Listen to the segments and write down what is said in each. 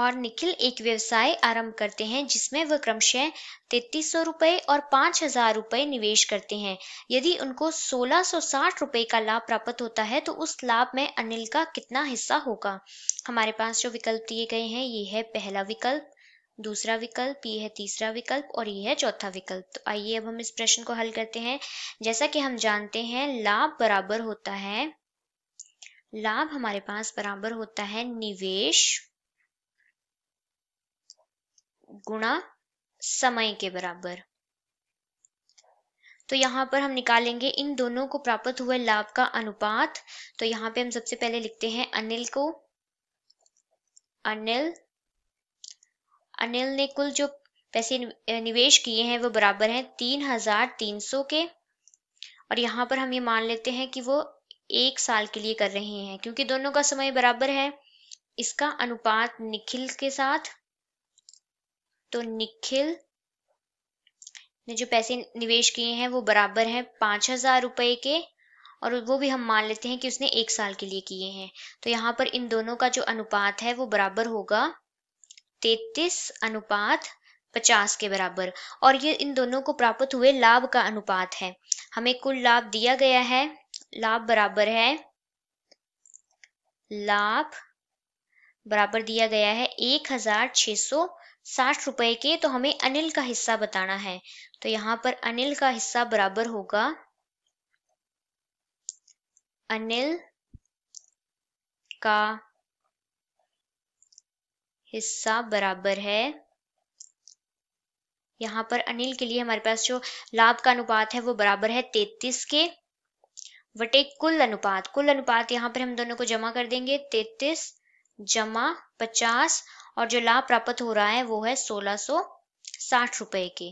और निखिल एक व्यवसाय आरंभ करते हैं जिसमें वह क्रमशः तैतीस सौ रुपए और पांच हजार रुपये निवेश करते हैं यदि उनको सोलह सौ साठ रुपए का लाभ प्राप्त होता है तो उस लाभ में अनिल का कितना हिस्सा होगा हमारे पास जो विकल्प दिए गए हैं ये है पहला विकल्प दूसरा विकल्प ये है तीसरा विकल्प और ये है चौथा विकल्प तो आइए अब हम इस प्रश्न को हल करते हैं जैसा कि हम जानते हैं लाभ बराबर होता है लाभ हमारे पास बराबर होता है निवेश गुणा समय के बराबर तो यहां पर हम निकालेंगे इन दोनों को प्राप्त हुए लाभ का अनुपात तो यहाँ पे हम सबसे पहले लिखते हैं अनिल को अनिल अनिल ने कुल जो पैसे निवेश किए हैं वो बराबर हैं तीन हजार तीन सौ के और यहां पर हम ये मान लेते हैं कि वो एक साल के लिए कर रहे हैं क्योंकि दोनों का समय बराबर है इसका अनुपात निखिल के साथ तो निखिल ने जो पैसे निवेश किए हैं वो बराबर हैं पाँच हजार रुपये के और वो भी हम मान लेते हैं कि उसने एक साल के लिए किए हैं तो यहाँ पर इन दोनों का जो अनुपात है वो बराबर होगा तैतीस अनुपात पचास के बराबर और ये इन दोनों को प्राप्त हुए लाभ का अनुपात है हमें कुल लाभ दिया गया है लाभ बराबर है लाभ बराबर दिया गया है एक हजार छह सौ साठ रुपए के तो हमें अनिल का हिस्सा बताना है तो यहाँ पर अनिल का हिस्सा बराबर होगा अनिल का हिस्सा बराबर है यहाँ पर अनिल के लिए हमारे पास जो लाभ का अनुपात है वो बराबर है तैतीस के वटे कुल अनुपात कुल अनुपात यहाँ पर हम दोनों को जमा कर देंगे तैतीस जमा पचास और जो लाभ प्राप्त हो रहा है वो है सोलह सो साठ रुपए के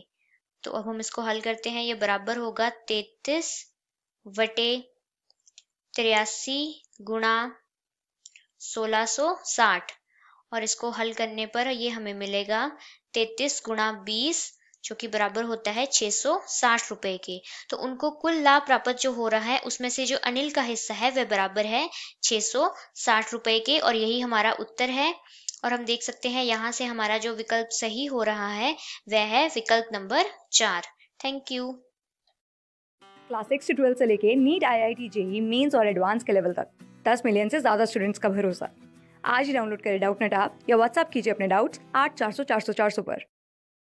तो अब हम इसको हल करते हैं ये बराबर होगा तेतीस वटे तिरासी गुणा सोलह सो साठ और इसको हल करने पर ये हमें मिलेगा तेतीस गुणा बीस जो कि बराबर होता है 660 रुपए के तो उनको कुल लाभ प्राप्त जो हो रहा है उसमें से जो अनिल का हिस्सा है वह बराबर है 660 रुपए के और यही हमारा उत्तर है और हम देख सकते हैं यहाँ से हमारा जो विकल्प सही हो रहा है वह है विकल्प नंबर चार थैंक यू क्लास सिक्स से ट्वेल्थ से लेके NEET I I T JEE Mains और एडवांस के लेवल तक दस मिलियन से ज्यादा स्टूडेंट्स का भरोसा आज ही डाउनलोड करें डाउट नेट आप या व्हाट्सअप कीजिए अपने डाउट्स आठ चार सौ चार सौ चार सौ पर